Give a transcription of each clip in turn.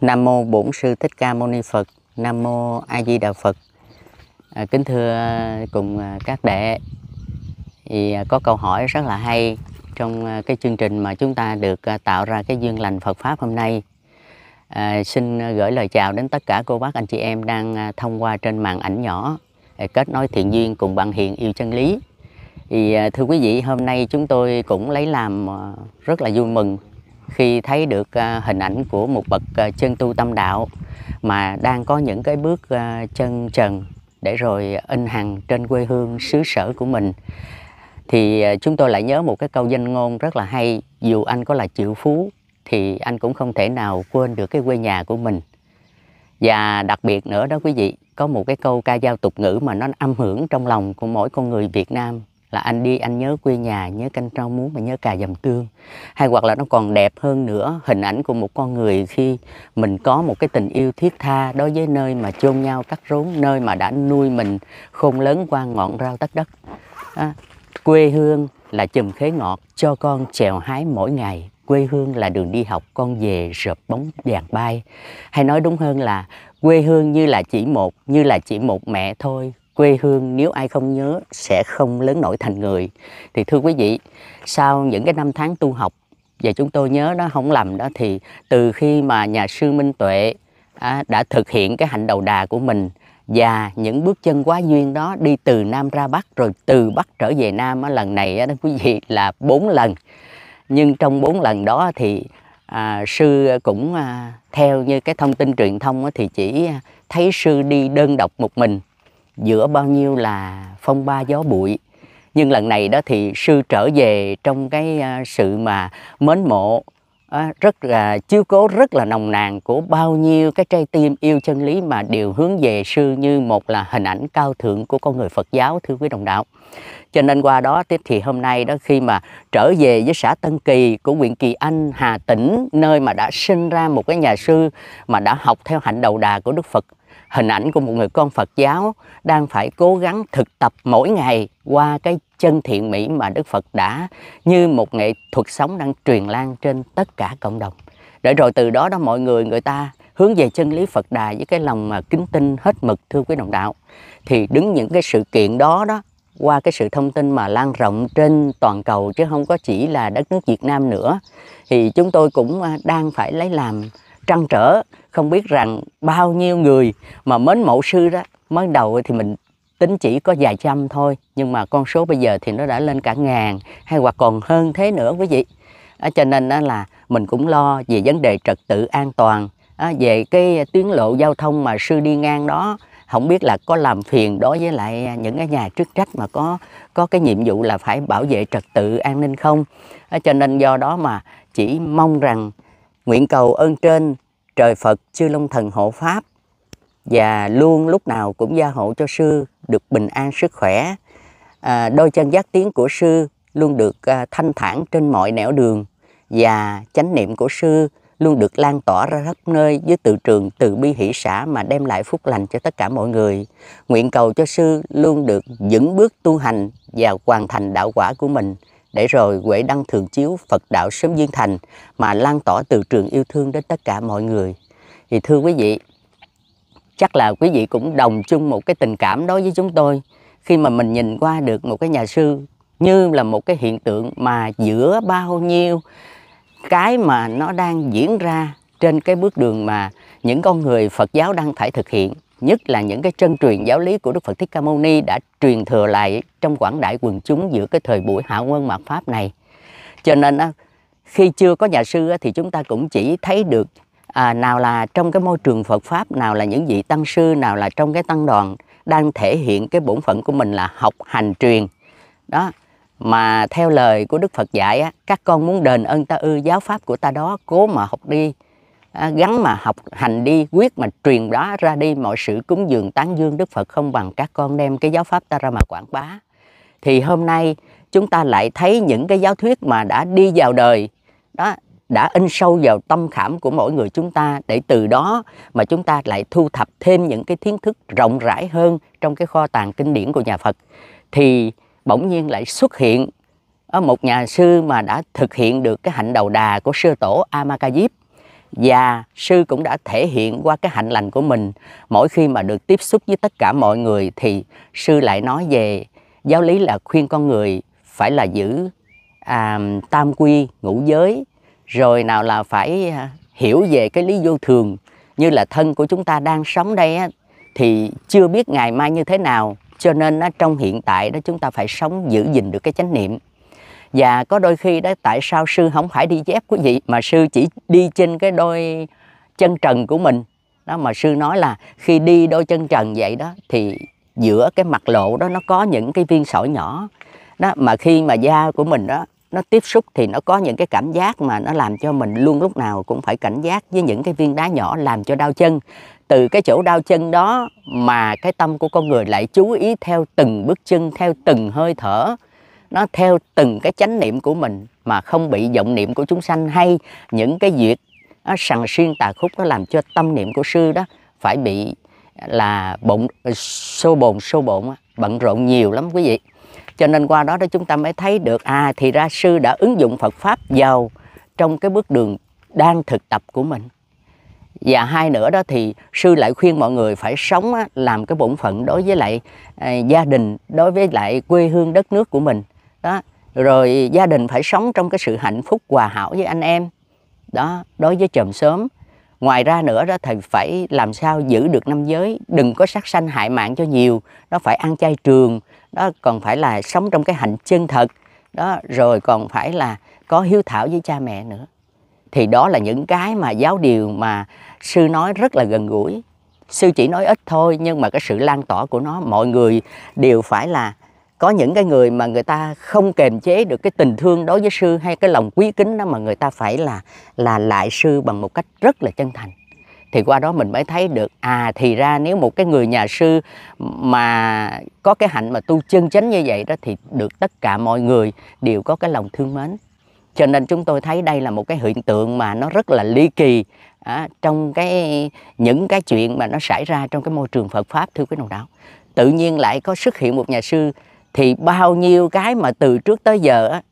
Nam mô Bổn sư Thích Ca Mâu Ni Phật. Nam mô A Di Đà Phật. À, kính thưa à, cùng à, các đệ. Thì à, có câu hỏi rất là hay trong cái chương trình mà chúng ta được tạo ra cái duyên lành Phật pháp hôm nay. À, xin gửi lời chào đến tất cả cô bác anh chị em đang thông qua trên màn ảnh nhỏ kết nối thiện duyên cùng bạn hiền yêu chân lý. Thì thưa quý vị, hôm nay chúng tôi cũng lấy làm rất là vui mừng khi thấy được à, hình ảnh của một bậc à, chân tu tâm đạo mà đang có những cái bước à, chân trần để rồi in hằng trên quê hương xứ sở của mình thì chúng tôi lại nhớ một cái câu danh ngôn rất là hay dù anh có là triệu phú thì anh cũng không thể nào quên được cái quê nhà của mình và đặc biệt nữa đó quý vị có một cái câu ca dao tục ngữ mà nó âm hưởng trong lòng của mỗi con người Việt Nam là anh đi anh nhớ quê nhà nhớ canh rau muống và nhớ cà dầm tương hay hoặc là nó còn đẹp hơn nữa hình ảnh của một con người khi mình có một cái tình yêu thiết tha đối với nơi mà chôn nhau cắt rốn nơi mà đã nuôi mình khôn lớn qua ngọn rau tất đất à, quê hương là chùm khế ngọt cho con trèo hái mỗi ngày quê hương là đường đi học con về rợp bóng đèn bay hay nói đúng hơn là quê hương như là chỉ một như là chỉ một mẹ thôi quê hương nếu ai không nhớ sẽ không lớn nổi thành người thì thưa quý vị sau những cái năm tháng tu học và chúng tôi nhớ nó không lầm đó thì từ khi mà nhà sư Minh Tuệ à, đã thực hiện cái hạnh đầu đà của mình và những bước chân quá duyên đó đi từ Nam ra Bắc rồi từ Bắc trở về Nam á, lần này đó quý vị là bốn lần nhưng trong bốn lần đó thì à, sư cũng à, theo như cái thông tin truyền thông thì chỉ à, thấy sư đi đơn độc một mình giữa bao nhiêu là phong ba gió bụi nhưng lần này đó thì sư trở về trong cái à, sự mà mến mộ rất là chiếu cố rất là nồng nàn của bao nhiêu cái trái tim yêu chân lý mà đều hướng về sư như một là hình ảnh cao thượng của con người Phật giáo thưa quý đồng đạo cho nên qua đó tiếp thì hôm nay đó khi mà trở về với xã Tân Kỳ của huyện Kỳ Anh Hà Tĩnh nơi mà đã sinh ra một cái nhà sư mà đã học theo hạnh đầu đà của Đức Phật hình ảnh của một người con Phật giáo đang phải cố gắng thực tập mỗi ngày qua cái chân thiện mỹ mà Đức Phật đã như một nghệ thuật sống đang truyền lan trên tất cả cộng đồng. Để rồi từ đó đó mọi người người ta hướng về chân lý Phật Đà với cái lòng mà kính tin hết mực thưa quý đồng đạo. Thì đứng những cái sự kiện đó đó qua cái sự thông tin mà lan rộng trên toàn cầu chứ không có chỉ là đất nước Việt Nam nữa thì chúng tôi cũng à, đang phải lấy làm trăn trở không biết rằng bao nhiêu người mà mến mộ sư đó mới đầu thì mình tính chỉ có vài trăm thôi nhưng mà con số bây giờ thì nó đã lên cả ngàn hay hoặc còn hơn thế nữa quý vị à, cho nên đó là mình cũng lo về vấn đề trật tự an toàn à, về cái tuyến lộ giao thông mà sư đi ngang đó không biết là có làm phiền đối với lại những cái nhà chức trách mà có có cái nhiệm vụ là phải bảo vệ trật tự an ninh không à, cho nên do đó mà chỉ mong rằng Nguyện cầu ơn trên trời Phật chư Long Thần hộ Pháp và luôn lúc nào cũng gia hộ cho sư được bình an sức khỏe. À, đôi chân giác tiếng của sư luôn được à, thanh thản trên mọi nẻo đường và chánh niệm của sư luôn được lan tỏa ra khắp nơi với từ trường từ bi hỷ xã mà đem lại phúc lành cho tất cả mọi người. Nguyện cầu cho sư luôn được vững bước tu hành và hoàn thành đạo quả của mình để rồi Huệ đăng thường chiếu Phật đạo sớm duyên thành mà lan tỏa từ trường yêu thương đến tất cả mọi người. Thì thưa quý vị, chắc là quý vị cũng đồng chung một cái tình cảm đối với chúng tôi khi mà mình nhìn qua được một cái nhà sư như là một cái hiện tượng mà giữa bao nhiêu cái mà nó đang diễn ra trên cái bước đường mà những con người Phật giáo đang phải thực hiện nhất là những cái chân truyền giáo lý của Đức Phật Thích Ca Mâu Ni đã truyền thừa lại trong quảng đại quần chúng giữa cái thời buổi hạ quân mạt pháp này. Cho nên khi chưa có nhà sư thì chúng ta cũng chỉ thấy được à, nào là trong cái môi trường Phật pháp, nào là những vị tăng sư, nào là trong cái tăng đoàn đang thể hiện cái bổn phận của mình là học hành truyền. Đó mà theo lời của Đức Phật dạy á, các con muốn đền ơn ta ư giáo pháp của ta đó cố mà học đi À, gắn mà học hành đi quyết mà truyền đó ra đi mọi sự cúng dường tán dương đức phật không bằng các con đem cái giáo pháp ta ra mà quảng bá thì hôm nay chúng ta lại thấy những cái giáo thuyết mà đã đi vào đời đó đã in sâu vào tâm khảm của mỗi người chúng ta để từ đó mà chúng ta lại thu thập thêm những cái kiến thức rộng rãi hơn trong cái kho tàng kinh điển của nhà Phật thì bỗng nhiên lại xuất hiện ở à, một nhà sư mà đã thực hiện được cái hạnh đầu đà của sư tổ Amakajip và sư cũng đã thể hiện qua cái hạnh lành của mình mỗi khi mà được tiếp xúc với tất cả mọi người thì sư lại nói về giáo lý là khuyên con người phải là giữ à, tam quy ngũ giới rồi nào là phải à, hiểu về cái lý vô thường như là thân của chúng ta đang sống đây á, thì chưa biết ngày mai như thế nào cho nên á, trong hiện tại đó chúng ta phải sống giữ gìn được cái chánh niệm và có đôi khi đó tại sao sư không phải đi dép quý vị mà sư chỉ đi trên cái đôi chân trần của mình đó mà sư nói là khi đi đôi chân trần vậy đó thì giữa cái mặt lộ đó nó có những cái viên sỏi nhỏ đó mà khi mà da của mình đó nó tiếp xúc thì nó có những cái cảm giác mà nó làm cho mình luôn lúc nào cũng phải cảnh giác với những cái viên đá nhỏ làm cho đau chân từ cái chỗ đau chân đó mà cái tâm của con người lại chú ý theo từng bước chân theo từng hơi thở nó theo từng cái chánh niệm của mình mà không bị vọng niệm của chúng sanh hay những cái việc à, sằng xuyên tà khúc nó làm cho tâm niệm của sư đó phải bị là bụng xô bồn xô bồn bận rộn nhiều lắm quý vị cho nên qua đó đó chúng ta mới thấy được à thì ra sư đã ứng dụng Phật pháp vào trong cái bước đường đang thực tập của mình và hai nữa đó thì sư lại khuyên mọi người phải sống làm cái bổn phận đối với lại à, gia đình đối với lại quê hương đất nước của mình đó rồi gia đình phải sống trong cái sự hạnh phúc hòa hảo với anh em đó đối với chồng sớm ngoài ra nữa đó thì phải làm sao giữ được năm giới đừng có sát sanh hại mạng cho nhiều nó phải ăn chay trường đó còn phải là sống trong cái hạnh chân thật đó rồi còn phải là có hiếu thảo với cha mẹ nữa thì đó là những cái mà giáo điều mà sư nói rất là gần gũi sư chỉ nói ít thôi nhưng mà cái sự lan tỏa của nó mọi người đều phải là có những cái người mà người ta không kềm chế được cái tình thương đối với sư hay cái lòng quý kính đó mà người ta phải là là lại sư bằng một cách rất là chân thành thì qua đó mình mới thấy được à thì ra nếu một cái người nhà sư mà có cái hạnh mà tu chân chánh như vậy đó thì được tất cả mọi người đều có cái lòng thương mến cho nên chúng tôi thấy đây là một cái hiện tượng mà nó rất là ly kỳ à, trong cái những cái chuyện mà nó xảy ra trong cái môi trường Phật pháp thưa quý đồng đạo tự nhiên lại có xuất hiện một nhà sư thì bao nhiêu cái mà từ trước tới giờ á,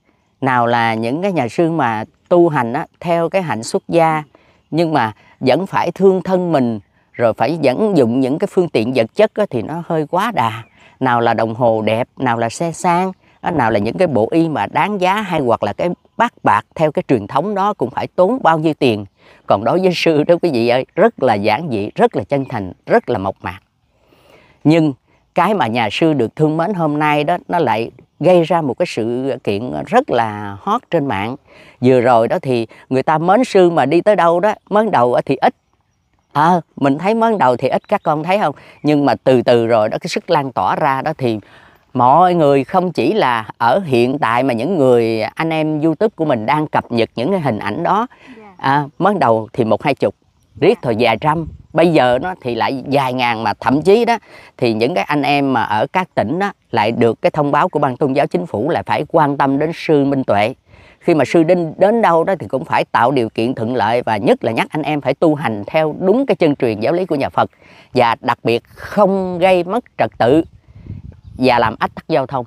nào là những cái nhà sư mà tu hành á, theo cái hạnh xuất gia nhưng mà vẫn phải thương thân mình rồi phải vẫn dụng những cái phương tiện vật chất á, thì nó hơi quá đà nào là đồng hồ đẹp nào là xe sang á, nào là những cái bộ y mà đáng giá hay hoặc là cái bát bạc theo cái truyền thống đó cũng phải tốn bao nhiêu tiền còn đối với sư đó quý vị ơi rất là giản dị rất là chân thành rất là mộc mạc nhưng cái mà nhà sư được thương mến hôm nay đó nó lại gây ra một cái sự kiện rất là hot trên mạng vừa rồi đó thì người ta mến sư mà đi tới đâu đó mến đầu thì ít à, mình thấy mến đầu thì ít các con thấy không nhưng mà từ từ rồi đó cái sức lan tỏa ra đó thì mọi người không chỉ là ở hiện tại mà những người anh em youtube của mình đang cập nhật những cái hình ảnh đó dạ. à, mới đầu thì một hai chục riết rồi dạ. vài trăm bây giờ nó thì lại vài ngàn mà thậm chí đó thì những cái anh em mà ở các tỉnh đó lại được cái thông báo của ban tôn giáo chính phủ là phải quan tâm đến sư minh tuệ khi mà sư đinh đến đâu đó thì cũng phải tạo điều kiện thuận lợi và nhất là nhắc anh em phải tu hành theo đúng cái chân truyền giáo lý của nhà Phật và đặc biệt không gây mất trật tự và làm ách tắc giao thông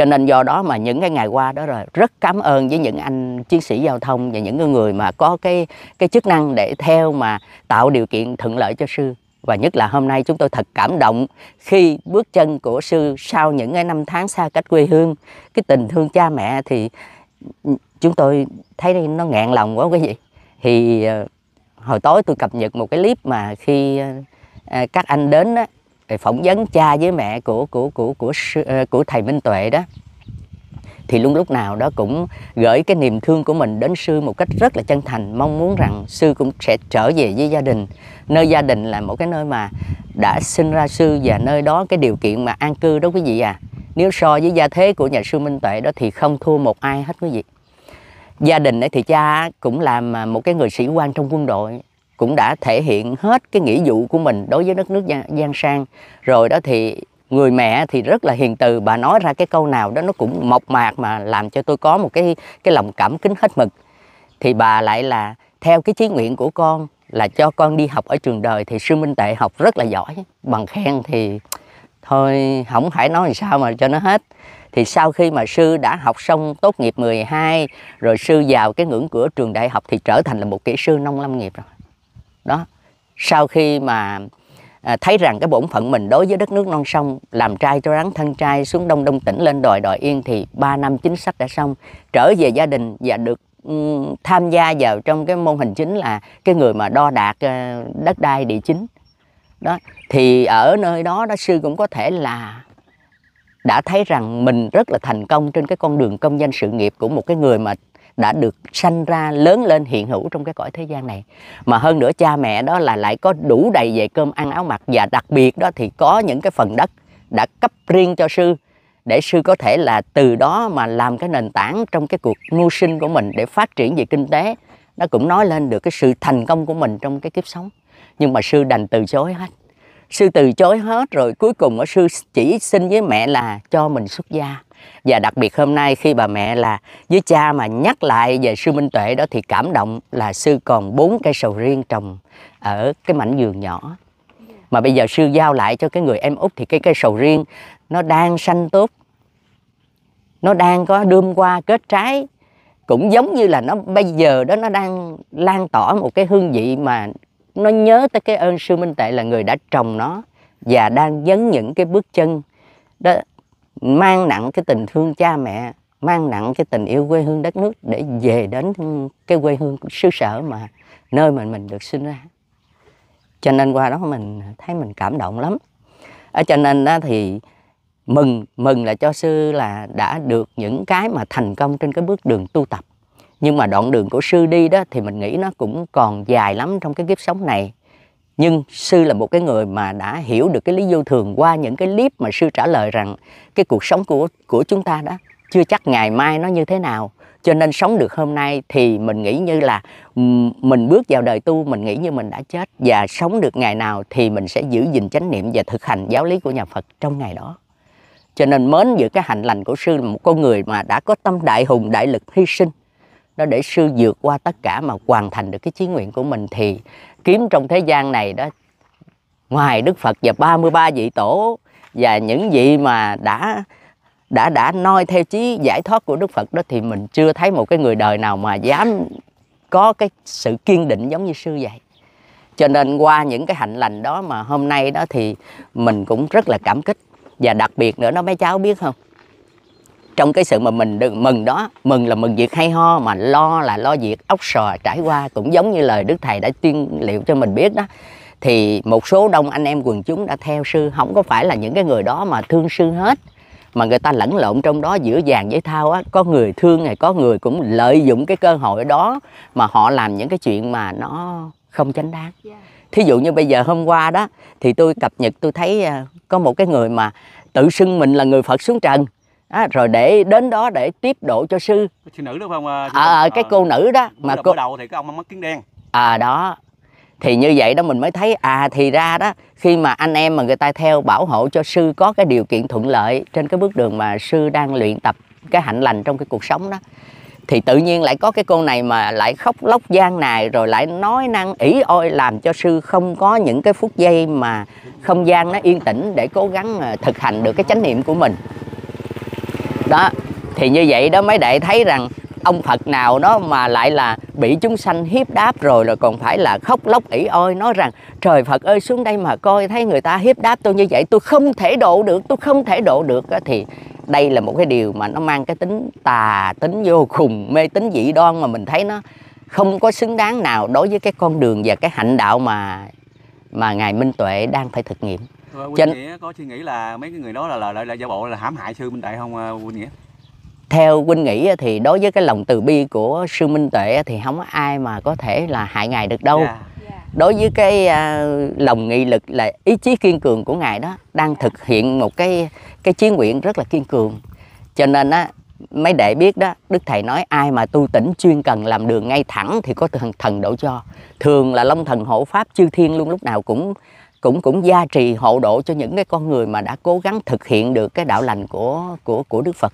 cho nên do đó mà những cái ngày qua đó rồi rất cảm ơn với những anh chiến sĩ giao thông và những người mà có cái cái chức năng để theo mà tạo điều kiện thuận lợi cho sư và nhất là hôm nay chúng tôi thật cảm động khi bước chân của sư sau những cái năm tháng xa cách quê hương cái tình thương cha mẹ thì chúng tôi thấy nó ngạn lòng quá quý vị thì ờ, hồi tối tôi cập nhật một cái clip mà khi ờ, các anh đến đó, phỏng vấn cha với mẹ của của của của ờ, của thầy Minh Tuệ đó thì luôn lúc nào đó cũng gửi cái niềm thương của mình đến sư một cách rất là chân thành mong muốn rằng sư cũng sẽ trở về với gia đình nơi gia đình là một cái nơi mà đã sinh ra sư và nơi đó cái điều kiện mà an cư đó quý vị à nếu so với gia thế của nhà sư Minh Tuệ đó thì không thua một ai hết quý vị gia đình ấy thì cha cũng làm à, một cái người sĩ quan trong quân đội cũng đã thể hiện hết cái nghĩa vụ của mình đối với đất nước gian Sang. Rồi đó thì người mẹ thì rất là hiền từ, bà nói ra cái câu nào đó nó cũng mộc mạc mà làm cho tôi có một cái cái lòng cảm kính hết mực. Thì bà lại là theo cái chí nguyện của con là cho con đi học ở trường đời thì sư Minh Tệ học rất là giỏi. Bằng khen thì thôi không phải nói làm sao mà cho nó hết thì sau khi mà sư đã học xong tốt nghiệp 12 rồi sư vào cái ngưỡng cửa trường đại học thì trở thành là một kỹ sư nông lâm nghiệp rồi đó sau khi mà à, thấy rằng cái bổn phận mình đối với đất nước non sông làm trai cho rắn thân trai xuống đông đông tỉnh lên đòi đòi yên thì 3 năm chính sách đã xong trở về gia đình và được tham gia vào trong cái mô hình chính là cái người mà đo đạt à, đất đai địa chính đó thì ở nơi đó đó sư cũng có thể là đã thấy rằng mình rất là thành công trên cái con đường công danh sự nghiệp của một cái người mà đã được sanh ra lớn lên hiện hữu trong cái cõi thế gian này mà hơn nữa cha mẹ đó là lại có đủ đầy về cơm ăn áo mặc và đặc biệt đó thì có những cái phần đất đã cấp riêng cho sư để sư có thể là từ đó mà làm cái nền tảng trong cái cuộc mưu sinh của mình để phát triển về kinh tế nó cũng nói lên được cái sự thành công của mình trong cái kiếp sống nhưng mà sư đành từ chối hết sư từ chối hết rồi cuối cùng ở sư chỉ xin với mẹ là cho mình xuất gia và đặc biệt hôm nay khi bà mẹ là với cha mà nhắc lại về sư Minh Tuệ đó thì cảm động là sư còn bốn cây sầu riêng trồng ở cái mảnh vườn nhỏ mà bây giờ sư giao lại cho cái người em út thì cái cây sầu riêng nó đang xanh tốt nó đang có đơm qua kết trái cũng giống như là nó bây giờ đó nó đang lan tỏa một cái hương vị mà nó nhớ tới cái ơn sư minh Tuệ là người đã trồng nó và đang dấn những cái bước chân đó mang nặng cái tình thương cha mẹ mang nặng cái tình yêu quê hương đất nước để về đến cái quê hương xứ sở mà nơi mà mình được sinh ra cho nên qua đó mình thấy mình cảm động lắm ở à, cho nên đó thì mừng mừng là cho sư là đã được những cái mà thành công trên cái bước đường tu tập nhưng mà đoạn đường của sư đi đó thì mình nghĩ nó cũng còn dài lắm trong cái kiếp sống này nhưng sư là một cái người mà đã hiểu được cái lý vô thường qua những cái clip mà sư trả lời rằng cái cuộc sống của của chúng ta đó chưa chắc ngày mai nó như thế nào cho nên sống được hôm nay thì mình nghĩ như là ừ, mình bước vào đời tu mình nghĩ như mình đã chết và sống được ngày nào thì mình sẽ giữ gìn chánh niệm và thực hành giáo lý của nhà Phật trong ngày đó cho nên mến giữ cái hành lành của sư là một con người mà đã có tâm đại hùng đại lực hy sinh đó để sư vượt qua tất cả mà hoàn thành được cái chí nguyện của mình thì kiếm trong thế gian này đó ngoài Đức Phật và 33 vị tổ và những vị mà đã đã đã noi theo chí giải thoát của Đức Phật đó thì mình chưa thấy một cái người đời nào mà dám có cái sự kiên định giống như sư vậy. Cho nên qua những cái hạnh lành đó mà hôm nay đó thì mình cũng rất là cảm kích và đặc biệt nữa nó mấy cháu biết không? trong cái sự mà mình được mừng đó mừng là mừng việc hay ho mà lo là lo việc ốc sò trải qua cũng giống như lời đức thầy đã tuyên liệu cho mình biết đó thì một số đông anh em quần chúng đã theo sư không có phải là những cái người đó mà thương sư hết mà người ta lẫn lộn trong đó giữa vàng với thao á có người thương này có người cũng lợi dụng cái cơ hội đó mà họ làm những cái chuyện mà nó không chánh đáng thí dụ như bây giờ hôm qua đó thì tôi cập nhật tôi thấy à, có một cái người mà tự xưng mình là người phật xuống trần đó, à, rồi để đến đó để tiếp độ cho sư cái nữ đúng không à, à, cái cô à, nữ đó mà cô đầu thì cái ông mắt kính đen à đó thì như vậy đó mình mới thấy à thì ra đó khi mà anh em mà người ta theo bảo hộ cho sư có cái điều kiện thuận lợi trên cái bước đường mà sư đang luyện tập cái hạnh lành trong cái cuộc sống đó thì tự nhiên lại có cái cô này mà lại khóc lóc gian nài rồi lại nói năng ỉ ôi làm cho sư không có những cái phút giây mà không gian nó yên tĩnh để cố gắng à, thực hành được cái chánh niệm của mình đó thì như vậy đó mấy đệ thấy rằng ông Phật nào đó mà lại là bị chúng sanh hiếp đáp rồi rồi còn phải là khóc lóc ỉ ôi nói rằng trời Phật ơi xuống đây mà coi thấy người ta hiếp đáp tôi như vậy tôi không thể độ được tôi không thể độ được thì đây là một cái điều mà nó mang cái tính tà tính vô cùng mê tính dị đoan mà mình thấy nó không có xứng đáng nào đối với cái con đường và cái hạnh đạo mà mà ngài Minh Tuệ đang phải thực nghiệm Thôi, Quỳnh Nghĩa có suy nghĩ là mấy cái người đó là là, là, là giả bộ là hãm hại sư Minh Tệ không à, Quỳnh Nghĩa? Theo Quỳnh nghĩ thì đối với cái lòng từ bi của sư Minh Tệ thì không có ai mà có thể là hại ngài được đâu. Yeah. Dạ. Đối với cái uh, lòng nghị lực là ý chí kiên cường của ngài đó đang thực hiện một cái cái chí nguyện rất là kiên cường. Cho nên á mấy đệ biết đó đức thầy nói ai mà tu tỉnh chuyên cần làm đường ngay thẳng thì có thần thần độ cho thường là long thần hộ pháp chư thiên luôn lúc nào cũng cũng cũng gia trì hộ độ cho những cái con người mà đã cố gắng thực hiện được cái đạo lành của của của Đức Phật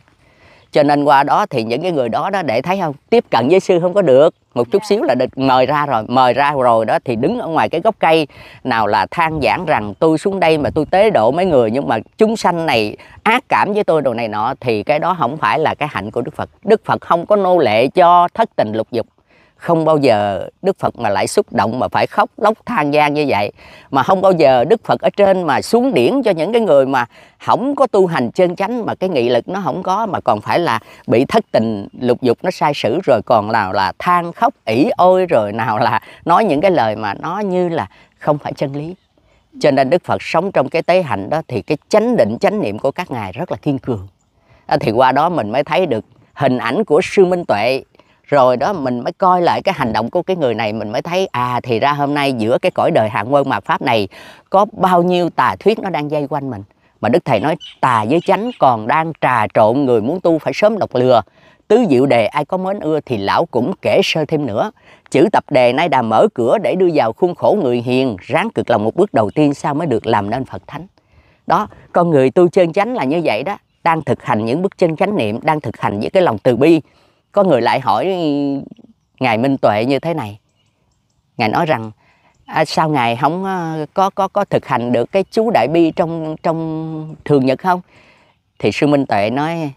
cho nên qua đó thì những cái người đó đó để thấy không tiếp cận với sư không có được một chút dạ. xíu là được mời ra rồi mời ra rồi đó thì đứng ở ngoài cái gốc cây nào là than giảng rằng tôi xuống đây mà tôi tế độ mấy người nhưng mà chúng sanh này ác cảm với tôi đồ này nọ thì cái đó không phải là cái hạnh của đức phật đức phật không có nô lệ cho thất tình lục dục không bao giờ Đức Phật mà lại xúc động mà phải khóc lóc than gian như vậy mà không bao giờ Đức Phật ở trên mà xuống điển cho những cái người mà không có tu hành chân chánh mà cái nghị lực nó không có mà còn phải là bị thất tình lục dục nó sai sử rồi còn nào là than khóc ỉ ôi rồi nào là nói những cái lời mà nó như là không phải chân lý cho nên Đức Phật sống trong cái tế hạnh đó thì cái chánh định chánh niệm của các ngài rất là kiên cường à, thì qua đó mình mới thấy được hình ảnh của sư minh tuệ rồi đó mình mới coi lại cái hành động của cái người này mình mới thấy à thì ra hôm nay giữa cái cõi đời hạng quân mạt pháp này có bao nhiêu tà thuyết nó đang dây quanh mình mà đức thầy nói tà với chánh còn đang trà trộn người muốn tu phải sớm độc lừa tứ diệu đề ai có mến ưa thì lão cũng kể sơ thêm nữa chữ tập đề nay đã mở cửa để đưa vào khuôn khổ người hiền ráng cực lòng một bước đầu tiên sao mới được làm nên phật thánh đó con người tu chân chánh là như vậy đó đang thực hành những bước chân chánh niệm đang thực hành với cái lòng từ bi có người lại hỏi ngài minh tuệ như thế này ngài nói rằng à, sao ngài không à, có có có thực hành được cái chú đại bi trong trong thường nhật không thì sư minh tuệ nói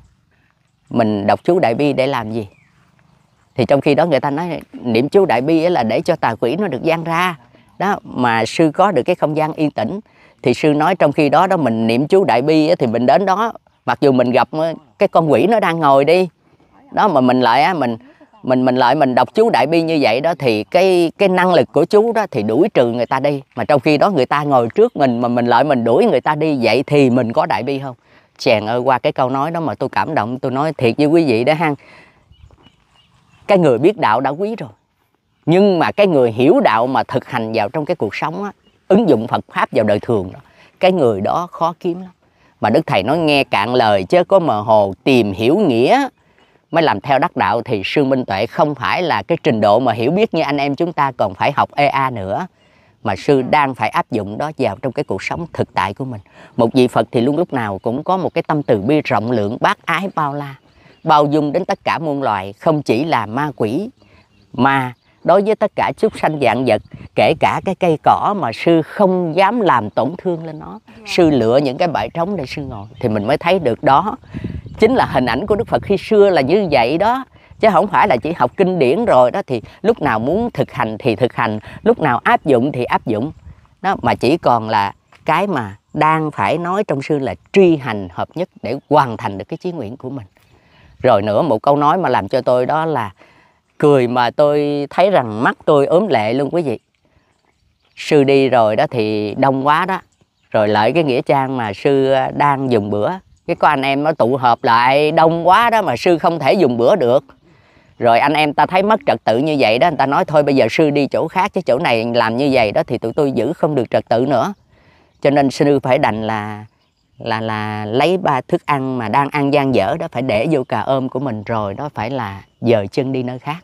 mình đọc chú đại bi để làm gì thì trong khi đó người ta nói niệm chú đại bi là để cho tà quỷ nó được gian ra đó mà sư có được cái không gian yên tĩnh thì sư nói trong khi đó đó mình niệm chú đại bi thì mình đến đó mặc dù mình gặp ờ, cái con quỷ nó đang ngồi đi đó mà mình lại á mình mình mình lại mình đọc chú đại bi như vậy đó thì cái cái năng lực của chú đó thì đuổi trừ người ta đi mà trong khi đó người ta ngồi trước mình mà mình lại mình đuổi người ta đi vậy thì mình có đại bi không chàng ơi qua cái câu nói đó mà tôi cảm động tôi nói thiệt với quý vị đó hăng cái người biết đạo đã quý rồi nhưng mà cái người hiểu đạo mà thực hành vào trong cái cuộc sống á ứng dụng phật pháp vào đời thường đó cái người đó khó kiếm lắm mà đức thầy nói nghe cạn lời chứ có mờ hồ tìm hiểu nghĩa mới làm theo đắc đạo thì Sương Minh Tuệ không phải là cái trình độ mà hiểu biết như anh em chúng ta còn phải học EA nữa mà sư dạ. đang phải áp dụng đó vào trong cái cuộc sống thực tại của mình một vị phật thì luôn lúc nào cũng có một cái tâm từ bi rộng lượng bác ái bao la bao dung đến tất cả muôn loài không chỉ là ma quỷ mà đối với tất cả chúng sanh dạng vật kể cả cái cây cỏ mà sư không dám làm tổn thương lên nó sư lựa những cái bãi trống để sư ngồi thì mình mới thấy được đó chính là hình ảnh của đức phật khi xưa là như vậy đó chứ không phải là chỉ học kinh điển rồi đó thì lúc nào muốn thực hành thì thực hành lúc nào áp dụng thì áp dụng đó mà chỉ còn là cái mà đang phải nói trong sư là truy hành hợp nhất để hoàn thành được cái chí nguyện của mình rồi nữa một câu nói mà làm cho tôi đó là cười mà tôi thấy rằng mắt tôi ốm lệ luôn quý vị sư đi rồi đó thì đông quá đó rồi lại cái nghĩa trang mà sư ờ, đang dùng bữa cái có anh em nó tụ hợp lại đông quá đó mà sư không thể dùng bữa được rồi anh em ta thấy mất trật tự như vậy đó người ta nói thôi bây giờ sư đi chỗ khác chứ chỗ này làm như vậy đó thì tụi tôi giữ không được trật tự nữa cho nên sư phải đành là là là lấy ba thức ăn mà đang ăn gian dở đó phải để vô cà ôm của mình rồi đó phải là dời chân đi nơi khác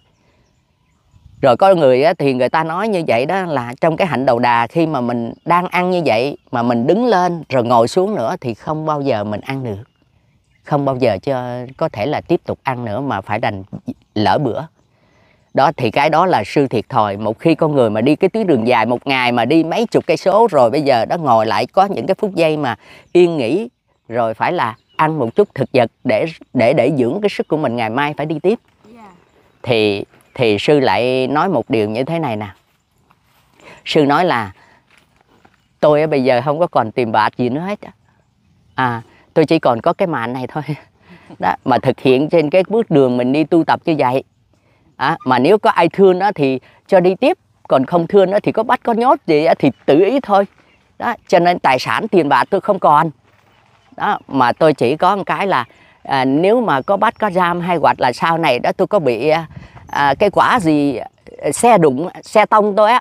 rồi có người thì người ta nói như vậy đó là trong cái hạnh đầu đà khi mà mình đang ăn như vậy mà mình đứng lên rồi ngồi xuống nữa thì không bao giờ mình ăn được không bao giờ cho có thể là tiếp tục ăn nữa mà phải đành lỡ bữa đó thì cái đó là sư thiệt thòi một khi con người mà đi cái tuyến đường dài một ngày mà đi mấy chục cây số rồi bây giờ đó ngồi lại có những cái phút giây mà yên nghỉ rồi phải là ăn một chút thực vật để để để dưỡng cái sức của mình ngày mai phải đi tiếp dạ. thì thì sư lại nói một điều như thế này nè sư nói là tôi bây giờ không có còn tiền bạc gì nữa hết à tôi chỉ còn có cái mạng này thôi đó mà thực hiện trên cái bước đường mình đi tu tập như vậy à, mà nếu có ai thương nó thì cho đi tiếp còn không thương nó thì có bắt có nhốt gì thì tự ý thôi đó cho nên tài sản tiền bạc tôi không còn đó mà tôi chỉ có một cái là à, nếu mà có bắt có giam hay hoặc là sau này đó tôi có bị à, à, cái quả gì ờ, xe đụng xe tông tôi á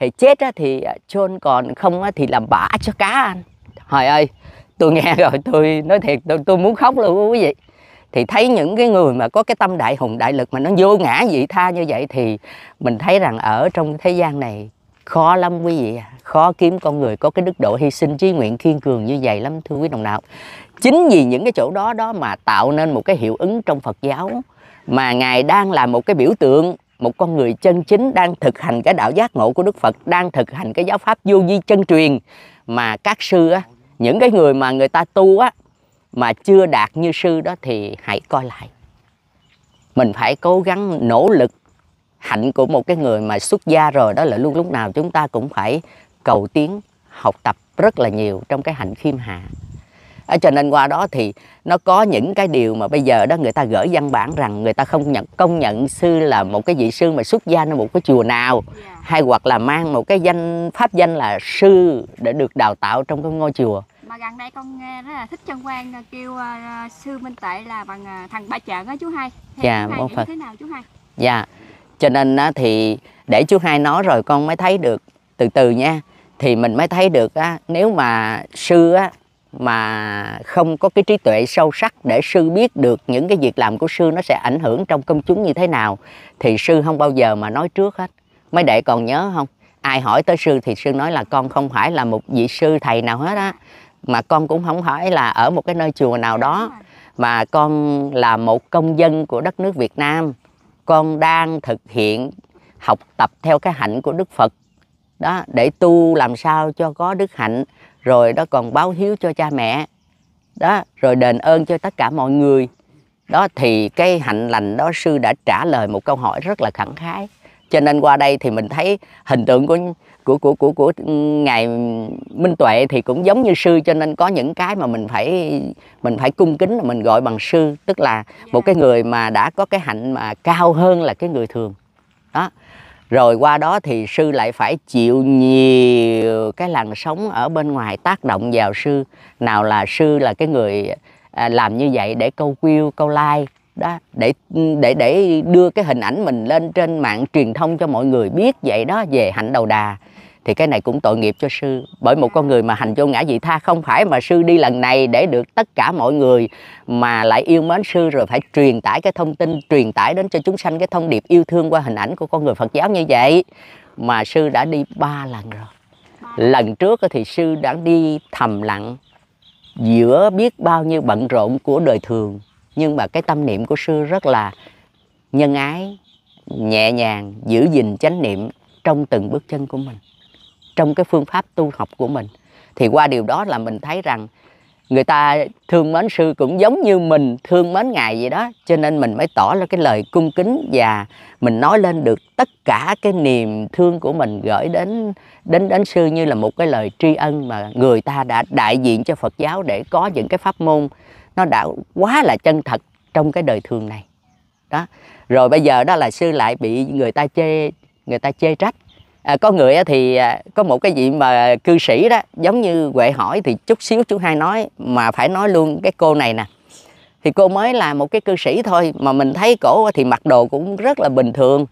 thì chết á, thì ờ, chôn còn không á, thì làm bả cho cá ăn hỏi ơi tôi nghe rồi tôi nói thiệt tôi, tôi muốn khóc luôn quý vị thì thấy những cái người mà có cái tâm đại hùng đại lực mà nó vô ngã vị tha như vậy thì mình thấy rằng ở trong thế gian này khó lắm quý vị khó kiếm con người có cái đức độ hy sinh trí nguyện kiên cường như vậy lắm thưa quý đồng đạo chính vì những cái chỗ đó đó mà tạo nên một cái hiệu ứng trong phật giáo mà ngài đang là một cái biểu tượng một con người chân chính đang thực hành cái đạo giác ngộ của Đức Phật đang thực hành cái giáo pháp vô vi chân truyền mà các sư á những cái người mà người ta tu á mà chưa đạt như sư đó thì hãy coi lại mình phải cố gắng nỗ lực hạnh của một cái người mà xuất gia rồi đó là luôn lúc nào chúng ta cũng phải cầu tiến học tập rất là nhiều trong cái hạnh khiêm hạ à, cho nên qua đó thì nó có những cái điều mà bây giờ đó người ta gửi văn bản rằng người ta không nhận công nhận sư là một cái vị sư mà xuất gia nơi một cái chùa nào yeah. Dạ. hay hoặc là mang một cái danh pháp danh là sư để được đào tạo trong cái ngôi chùa mà gần đây con nghe rất là thích chân quan ờ, kêu uh, sư minh tệ là bằng uh, thằng ba chợ á chú hai dạ môn phật thế nào chú hai dạ cho nên á, thì để chú hai nói rồi con mới thấy được từ từ nha thì mình mới thấy được á, nếu mà sư á, mà không có cái trí tuệ sâu sắc để sư biết được những cái việc làm của sư nó sẽ ảnh hưởng trong công chúng như thế nào thì sư không bao giờ mà nói trước hết mấy đệ còn nhớ không ai hỏi tới sư thì sư nói là con không phải là một vị sư thầy nào hết á mà con cũng không phải là ở một cái nơi chùa nào đó mà con là một công dân của đất nước Việt Nam con đang thực hiện học tập theo cái hạnh của Đức Phật đó để tu làm sao cho có đức hạnh rồi đó còn báo hiếu cho cha mẹ đó rồi đền ơn cho tất cả mọi người đó thì cái hạnh lành đó sư đã trả lời một câu hỏi rất là khẳng khái cho nên qua đây thì mình thấy hình tượng của của của của của ngài Minh Tuệ thì cũng giống như sư cho nên có những cái mà mình phải mình phải cung kính mình gọi bằng sư tức là một dạ. cái người mà đã có cái hạnh mà cao hơn là cái người thường đó rồi qua đó thì sư lại phải chịu nhiều cái làn sóng ở bên ngoài tác động vào sư nào là sư là cái người à, làm như vậy để câu view câu like đó để để để đưa cái hình ảnh mình lên trên mạng truyền thông cho mọi người biết vậy đó về hạnh đầu đà thì cái này cũng tội nghiệp cho sư bởi một con người mà hành vô ngã vị tha không phải mà sư đi lần này để được tất cả mọi người mà lại yêu mến sư rồi phải truyền tải cái thông tin truyền tải đến cho chúng sanh cái thông điệp yêu thương qua hình ảnh của con người Phật giáo như vậy mà sư đã đi ba lần rồi lần trước thì sư đã đi thầm lặng giữa biết bao nhiêu bận rộn của đời thường nhưng mà cái tâm niệm của sư rất là nhân ái nhẹ nhàng giữ gìn chánh niệm trong từng bước chân của mình trong cái phương pháp tu học của mình thì qua điều đó là mình thấy rằng người ta thương mến sư cũng giống như mình thương mến ngài vậy đó cho nên mình mới tỏ ra cái lời cung kính và mình nói lên được tất cả cái niềm thương của mình gửi đến đến đến sư như là một cái lời tri ân mà người ta đã đại diện cho Phật giáo để có những cái pháp môn nó đã quá là chân thật trong cái đời thường này đó rồi bây giờ đó là sư lại bị người ta chê người ta chê trách à, có người thì à, có một cái gì mà cư sĩ đó giống như huệ hỏi thì chút xíu chú hai nói mà phải nói luôn cái cô này nè thì cô mới là một cái cư sĩ thôi mà mình thấy cổ thì mặc đồ cũng rất là bình thường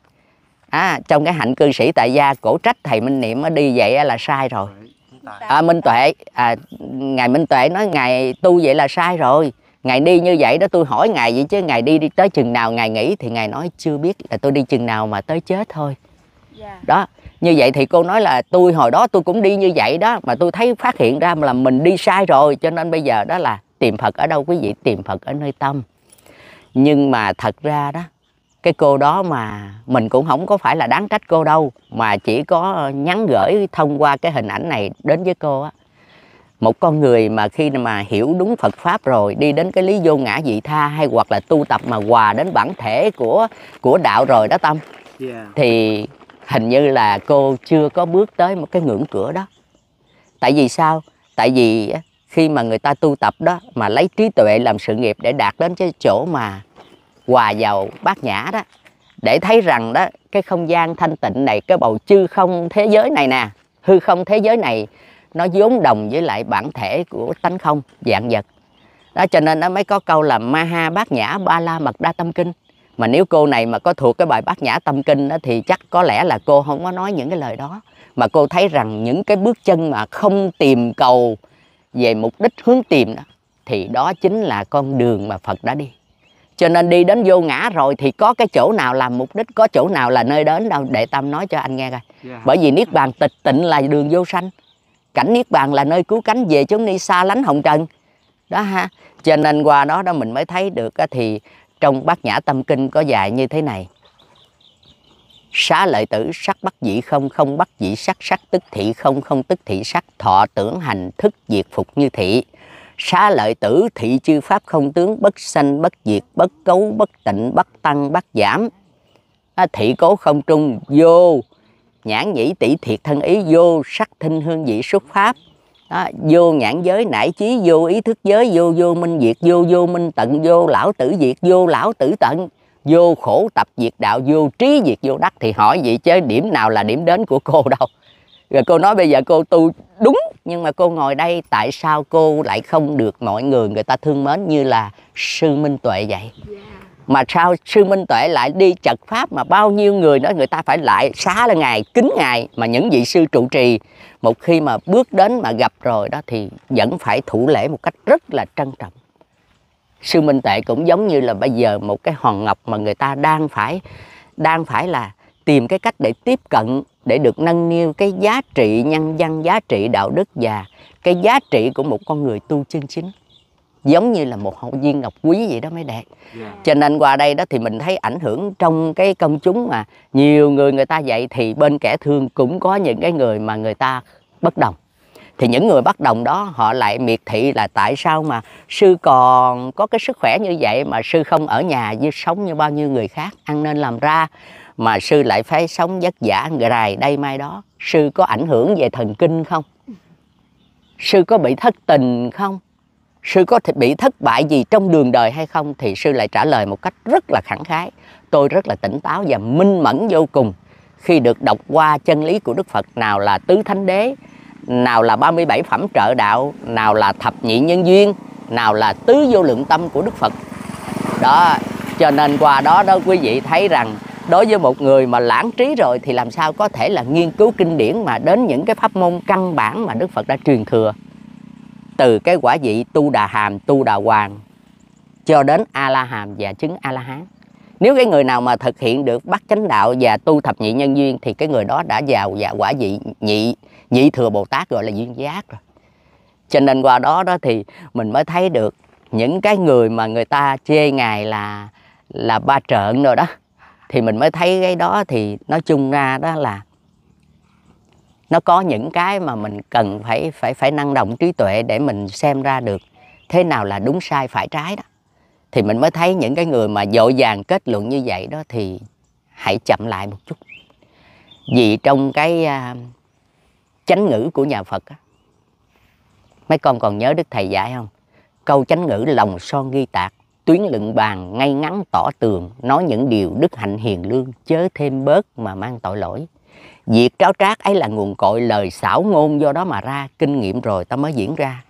à, trong cái hạnh cư sĩ tại gia cổ trách thầy minh niệm đi vậy là sai rồi à, minh tuệ à, ngài minh tuệ nói ngài tu vậy là sai rồi ngài đi như vậy đó tôi hỏi ngài vậy chứ ngài đi đi tới chừng nào ngài nghỉ thì ngài nói chưa biết là tôi đi chừng nào mà tới chết thôi yeah. Dạ. đó như vậy thì cô nói là tôi hồi đó tôi cũng đi như vậy đó mà tôi thấy phát hiện ra là mình đi sai rồi cho nên bây giờ đó là tìm phật ở đâu quý vị tìm phật ở nơi tâm nhưng mà thật ra đó cái cô đó mà mình cũng không có phải là đáng trách cô đâu mà chỉ có nhắn gửi thông qua cái hình ảnh này đến với cô á một con người mà khi mà hiểu đúng Phật pháp rồi đi đến cái lý vô ngã dị tha hay hoặc là tu tập mà hòa đến bản thể của của đạo rồi đó tâm yeah. Dạ. thì hình như là cô chưa có bước tới một cái ngưỡng cửa đó tại vì sao tại vì khi mà người ta tu tập đó mà lấy trí tuệ làm sự nghiệp để đạt đến cái chỗ mà hòa vào bát nhã đó để thấy rằng đó cái không gian thanh tịnh này cái bầu chư không thế giới này nè hư không thế giới này nó vốn đồng với lại bản thể của tánh không dạng vật đó cho nên nó mới có câu là maha bát nhã ba la mật đa tâm kinh mà nếu cô này mà có thuộc cái bài bát nhã tâm kinh đó, thì chắc có lẽ là cô không có nói những cái lời đó mà cô thấy rằng những cái bước chân mà không tìm cầu về mục đích hướng tìm đó thì đó chính là con đường mà phật đã đi cho nên đi đến vô ngã rồi thì có cái chỗ nào làm mục đích có chỗ nào là nơi đến đâu để tâm nói cho anh nghe coi dạ. bởi vì niết bàn tịch tịnh là đường vô sanh cảnh niết bàn là nơi cứu cánh về chúng đi xa lánh hồng trần đó ha cho nên qua đó đó mình mới thấy được thì trong bát nhã tâm kinh có dạy như thế này. Xá lợi tử sắc bất dị không, không bất dị sắc, sắc tức thị không, không tức thị sắc, thọ tưởng hành thức diệt phục như thị. Xá lợi tử thị chư pháp không tướng, bất sanh, bất diệt, bất cấu, bất tịnh, bất tăng, bất giảm. À, thị cố không trung, vô, nhãn nhĩ tỷ thiệt thân ý vô, sắc thinh hương vị xuất pháp đó, vô nhãn giới nải trí vô ý thức giới vô vô minh diệt vô vô minh tận vô lão tử diệt vô lão tử tận vô khổ tập diệt đạo vô trí diệt vô đắc thì hỏi vậy chứ điểm nào là điểm đến của cô đâu rồi cô nói bây giờ cô tu đúng nhưng mà cô ngồi đây tại sao cô lại không được mọi người người ta thương mến như là sư minh tuệ vậy yeah. Dạ mà sao sư minh tuệ lại đi chật pháp mà bao nhiêu người đó người ta phải lại xá là ngài kính ngài mà những vị sư trụ trì một khi mà bước đến mà gặp rồi đó thì vẫn phải thủ lễ một cách rất là trân trọng sư minh tuệ cũng giống như là bây giờ một cái hòn ngọc mà người ta đang phải đang phải là tìm cái cách để tiếp cận để được nâng niu cái giá trị nhân văn giá trị đạo đức và cái giá trị của một con người tu chân chính giống như là một hậu viên ngọc quý vậy đó mấy đẹp yeah. Dạ. cho nên qua đây đó thì mình thấy ảnh hưởng trong cái công chúng mà nhiều người người ta vậy thì bên kẻ thương cũng có những cái người mà người ta bất đồng thì những người bất đồng đó họ lại miệt thị là tại sao mà sư còn có cái sức khỏe như vậy mà sư không ở nhà như sống như bao nhiêu người khác ăn nên làm ra mà sư lại phải sống vất vả rài đây mai đó sư có ảnh hưởng về thần kinh không sư có bị thất tình không sư có thể bị thất bại gì trong đường đời hay không thì sư lại trả lời một cách rất là khẳng khái tôi rất là tỉnh táo và minh mẫn vô cùng khi được đọc qua chân lý của đức phật nào là tứ thánh đế nào là 37 phẩm trợ đạo nào là thập nhị nhân duyên nào là tứ vô lượng tâm của đức phật đó cho nên qua đó đó quý vị thấy rằng đối với một người mà lãng trí rồi thì làm sao có thể là nghiên cứu kinh điển mà đến những cái pháp môn căn bản mà đức phật đã truyền thừa từ cái quả vị tu đà hàm tu đà hoàng cho đến a la hàm và chứng a la hán nếu cái người nào mà thực hiện được bắt chánh đạo và tu thập nhị nhân duyên thì cái người đó đã vào và quả vị nhị nhị thừa bồ tát gọi là duyên giác rồi cho nên qua đó đó thì mình mới thấy được những cái người mà người ta chê ngài là là ba trợn rồi đó thì mình mới thấy cái đó thì nói chung ra đó là nó có những cái mà mình cần phải phải phải năng động trí tuệ để mình xem ra được thế nào là đúng sai phải trái đó thì mình mới thấy những cái người mà dội vàng kết luận như vậy đó thì hãy chậm lại một chút vì trong cái à, chánh ngữ của nhà phật á, mấy con còn nhớ đức thầy dạy không câu chánh ngữ lòng son ghi tạc tuyến lượng bàn ngay ngắn tỏ tường nói những điều đức hạnh hiền lương chớ thêm bớt mà mang tội lỗi Việc tráo trác ấy là nguồn cội lời xảo ngôn do đó mà ra, kinh nghiệm rồi ta mới diễn ra.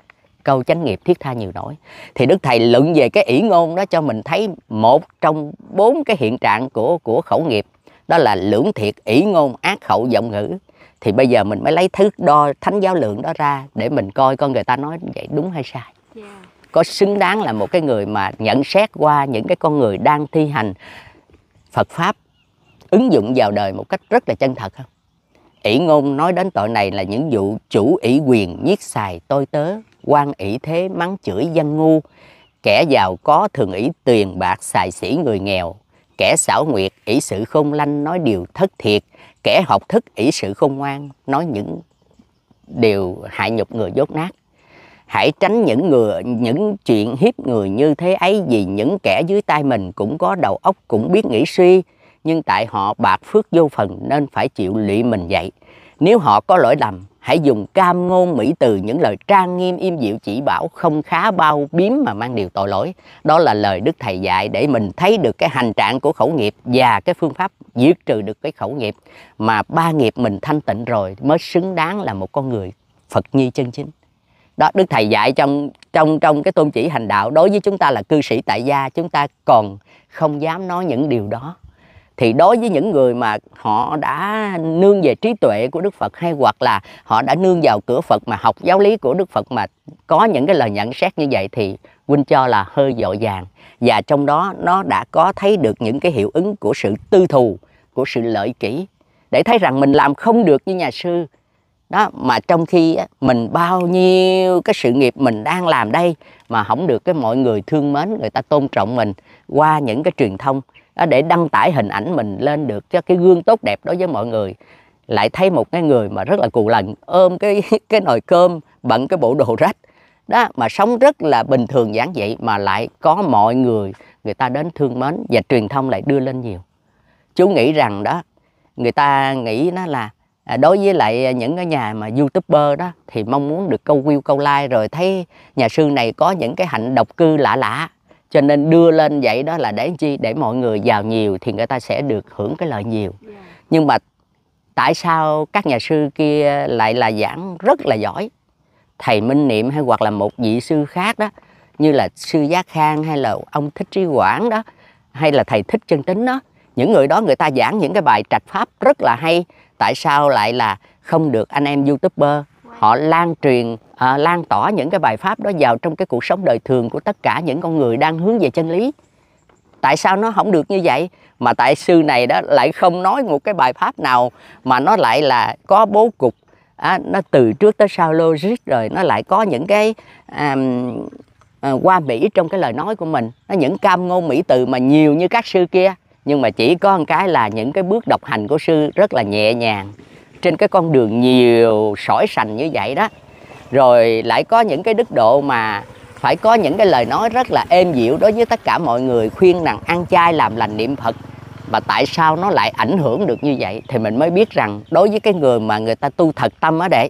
Câu chánh nghiệp thiết tha nhiều nổi. Thì Đức Thầy luận về cái ỷ ngôn đó cho mình thấy một trong bốn cái hiện trạng của của khẩu nghiệp. Đó là lưỡng thiệt, ỷ ngôn, ác khẩu, giọng ngữ. Thì bây giờ mình mới lấy thước đo thánh giáo lượng đó ra để mình coi con người ta nói vậy đúng hay sai. Yeah. Dạ. Có xứng đáng là một cái người mà nhận xét qua những cái con người đang thi hành Phật Pháp ứng dụng vào đời một cách rất là chân thật không? ỷ ngôn nói đến tội này là những vụ chủ ỷ quyền nhiết xài tôi tớ quan ỷ thế mắng chửi dân ngu kẻ giàu có thường ỷ tiền bạc xài xỉ người nghèo kẻ xảo nguyệt ỷ sự khôn lanh nói điều thất thiệt kẻ học thức ỷ sự khôn ngoan nói những điều hại nhục người dốt nát hãy tránh những người những chuyện hiếp người như thế ấy vì những kẻ dưới tay mình cũng có đầu óc cũng biết nghĩ suy nhưng tại họ bạc phước vô phần nên phải chịu lụy mình vậy. Nếu họ có lỗi lầm, hãy dùng cam ngôn mỹ từ những lời trang nghiêm im dịu chỉ bảo không khá bao biếm mà mang điều tội lỗi. Đó là lời Đức Thầy dạy để mình thấy được cái hành trạng của khẩu nghiệp và cái phương pháp diệt trừ được cái khẩu nghiệp mà ba nghiệp mình thanh tịnh rồi mới xứng đáng là một con người Phật nhi chân chính. Đó Đức Thầy dạy trong trong trong cái tôn chỉ hành đạo đối với chúng ta là cư sĩ tại gia chúng ta còn không dám nói những điều đó thì đối với những người mà họ đã nương về trí tuệ của Đức Phật hay hoặc là họ đã nương vào cửa Phật mà học giáo lý của Đức Phật mà có những cái lời nhận xét như vậy thì huynh cho là hơi dội vàng và trong đó nó đã có thấy được những cái hiệu ứng của sự tư thù của sự lợi kỷ để thấy rằng mình làm không được như nhà sư đó mà trong khi mình bao nhiêu cái sự nghiệp mình đang làm đây mà không được cái mọi người thương mến người ta tôn trọng mình qua những cái truyền thông để đăng tải hình ảnh mình lên được cho cái gương tốt đẹp đối với mọi người lại thấy một cái người mà rất là cù lần ôm cái cái nồi cơm bận cái bộ đồ rách đó mà sống rất là bình thường giản dị mà lại có mọi người người ta đến thương mến và truyền thông lại đưa lên nhiều chú nghĩ rằng đó người ta nghĩ nó là à, đối với lại những cái nhà mà youtuber đó thì mong muốn được câu view câu like rồi thấy nhà sư này có những cái hạnh độc cư lạ lạ cho nên đưa lên vậy đó là để chi để mọi người giàu nhiều thì người ta sẽ được hưởng cái lợi nhiều dạ. nhưng mà tại sao các nhà sư kia lại là giảng rất là giỏi thầy minh niệm hay hoặc là một vị sư khác đó như là sư giác khang hay là ông thích trí quảng đó hay là thầy thích chân tính đó những người đó người ta giảng những cái bài trạch pháp rất là hay tại sao lại là không được anh em youtuber họ lan truyền à, lan tỏa những cái bài pháp đó vào trong cái cuộc sống đời thường của tất cả những con người đang hướng về chân lý tại sao nó không được như vậy mà tại sư này đó lại không nói một cái bài pháp nào mà nó lại là có bố cục à, nó từ trước tới sau logic rồi nó lại có những cái à, à, qua mỹ trong cái lời nói của mình nó những cam ngôn mỹ từ mà nhiều như các sư kia nhưng mà chỉ có một cái là những cái bước độc hành của sư rất là nhẹ nhàng trên cái con đường nhiều sỏi sành như vậy đó rồi lại có những cái đức độ mà phải có những cái lời nói rất là êm dịu đối với tất cả mọi người khuyên rằng ăn chay làm lành niệm phật và tại sao nó lại ảnh hưởng được như vậy thì mình mới biết rằng đối với cái người mà người ta tu thật tâm ở đệ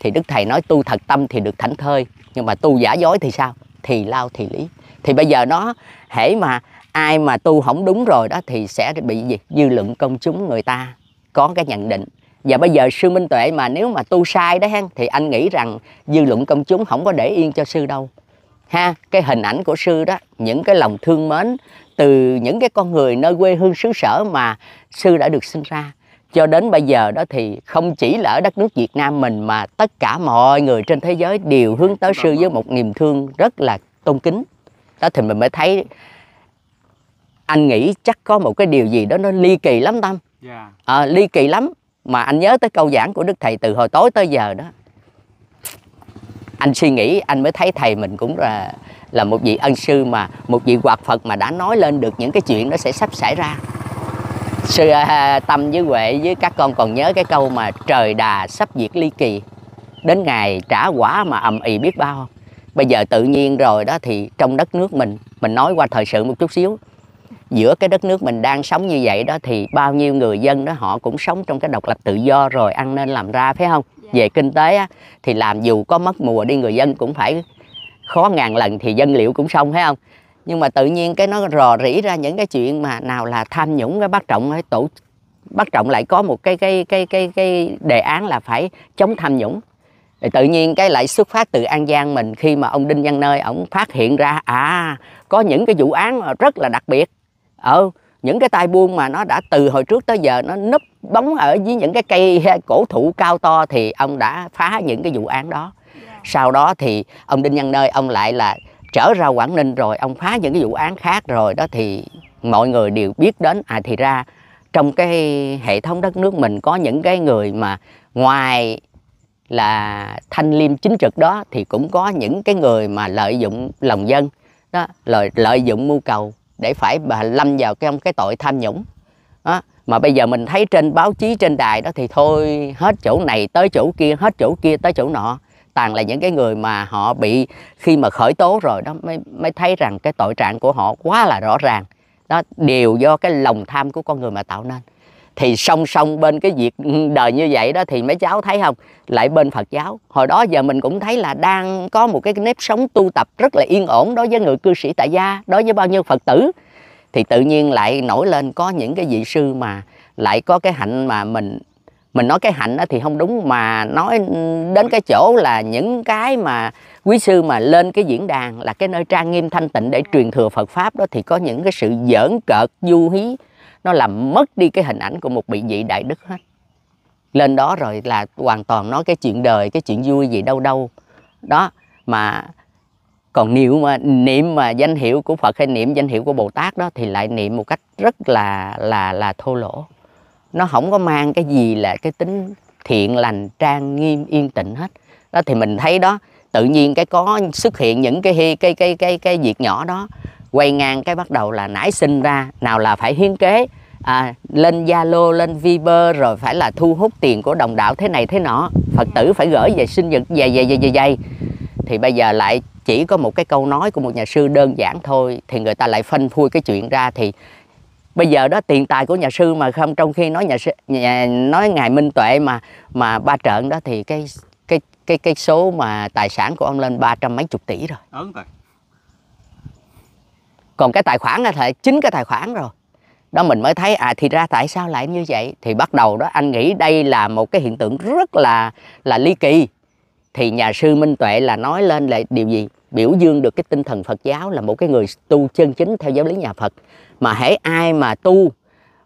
thì đức thầy nói tu thật tâm thì được thảnh thơi nhưng mà tu giả dối thì sao thì lao thì lý thì bây giờ nó hễ mà ai mà tu không đúng rồi đó thì sẽ bị gì dư luận công chúng người ta có cái nhận định và bây giờ sư minh tuệ mà nếu mà tu sai đó hen thì anh nghĩ rằng dư luận công chúng không có để yên cho sư đâu ha cái hình ảnh của sư đó những cái lòng thương mến từ những cái con người nơi quê hương xứ sở mà sư đã được sinh ra cho đến bây giờ đó thì không chỉ là ở đất nước Việt Nam mình mà tất cả mọi người trên thế giới đều hướng tới sư với một niềm thương rất là tôn kính đó thì mình mới thấy anh nghĩ chắc có một cái điều gì đó nó ly kỳ lắm tâm dạ. à, ly kỳ lắm mà anh nhớ tới câu giảng của đức thầy từ hồi tối tới giờ đó anh suy nghĩ anh mới thấy thầy mình cũng là là một vị ân sư mà một vị hoạt phật mà đã nói lên được những cái chuyện nó sẽ sắp xảy ra sư à, tâm với huệ với các con còn nhớ cái câu mà trời đà sắp diệt ly kỳ đến ngày trả quả mà ầm ì biết bao bây giờ tự nhiên rồi đó thì trong đất nước mình mình nói qua thời sự một chút xíu giữa cái đất nước mình đang sống như vậy đó thì bao nhiêu người dân đó họ cũng sống trong cái độc lập tự do rồi ăn nên làm ra phải không dạ. về kinh tế á, thì làm dù có mất mùa đi người dân cũng phải khó ngàn lần thì dân liệu cũng xong phải không nhưng mà tự nhiên cái nó rò rỉ ra những cái chuyện mà nào là tham nhũng cái bắt trọng ấy tổ bắt trọng lại có một cái cái cái cái cái đề án là phải chống tham nhũng thì tự nhiên cái lại xuất phát từ an giang mình khi mà ông đinh văn nơi ổng phát hiện ra à có những cái vụ án rất là đặc biệt ở ờ, những cái tai buông mà nó đã từ hồi trước tới giờ nó núp bóng ở dưới những cái cây cổ thụ cao to thì ông đã phá những cái vụ án đó dạ. sau đó thì ông đinh văn nơi ông lại là trở ra quảng ninh rồi ông phá những cái vụ án khác rồi đó thì mọi người đều biết đến à thì ra trong cái hệ thống đất nước mình có những cái người mà ngoài là thanh liêm chính trực đó thì cũng có những cái người mà lợi dụng lòng dân đó lợi lợi dụng mưu cầu để phải lâm vào trong cái tội tham nhũng đó. mà bây giờ mình thấy trên báo chí trên đài đó thì thôi hết chỗ này tới chỗ kia hết chỗ kia tới chỗ nọ toàn là những cái người mà họ bị khi mà khởi tố rồi đó mới mới thấy rằng cái tội trạng của họ quá là rõ ràng đó đều do cái lòng tham của con người mà tạo nên thì song song bên cái việc đời như vậy đó thì mấy cháu thấy không lại bên Phật giáo hồi đó giờ mình cũng thấy là đang có một cái nếp sống tu tập rất là yên ổn đối với người cư sĩ tại gia đối với bao nhiêu Phật tử thì tự nhiên lại nổi lên có những cái vị sư mà lại có cái hạnh mà mình mình nói cái hạnh đó thì không đúng mà nói đến cái chỗ là những cái mà quý sư mà lên cái diễn đàn là cái nơi trang nghiêm thanh tịnh để truyền thừa Phật pháp đó thì có những cái sự giỡn cợt du hí nó làm mất đi cái hình ảnh của một vị vị đại đức hết lên đó rồi là hoàn toàn nói cái chuyện đời cái chuyện vui gì đâu đâu đó mà còn niệm mà niệm mà danh hiệu của Phật hay niệm danh hiệu của Bồ Tát đó thì lại niệm một cách rất là là là thô lỗ nó không có mang cái gì là cái tính thiện lành trang nghiêm yên tịnh hết đó thì mình thấy đó tự nhiên cái có xuất hiện những cái cái cái cái cái, cái việc nhỏ đó quay ngang cái bắt đầu là nảy sinh ra nào là phải hiến kế à, lên Zalo lên Viber rồi phải là thu hút tiền của đồng đạo thế này thế nọ Phật tử phải gửi về sinh nhật về về về về về thì bây giờ lại chỉ có một cái câu nói của một nhà sư đơn giản thôi thì người ta lại phân phui cái chuyện ra thì bây giờ đó tiền tài của nhà sư mà không trong khi nói nhà, sư, nhà nói ngài Minh Tuệ mà mà ba trận đó thì cái cái cái cái số mà tài sản của ông lên ba trăm mấy chục tỷ rồi. Ừ, rồi còn cái tài khoản là thể chính cái tài khoản rồi đó mình mới thấy à thì ra tại sao lại như vậy thì bắt đầu đó anh nghĩ đây là một cái hiện tượng rất là là ly kỳ thì nhà sư minh tuệ là nói lên lại điều gì biểu dương được cái tinh thần phật giáo là một cái người tu chân chính theo giáo lý nhà phật mà hễ ai mà tu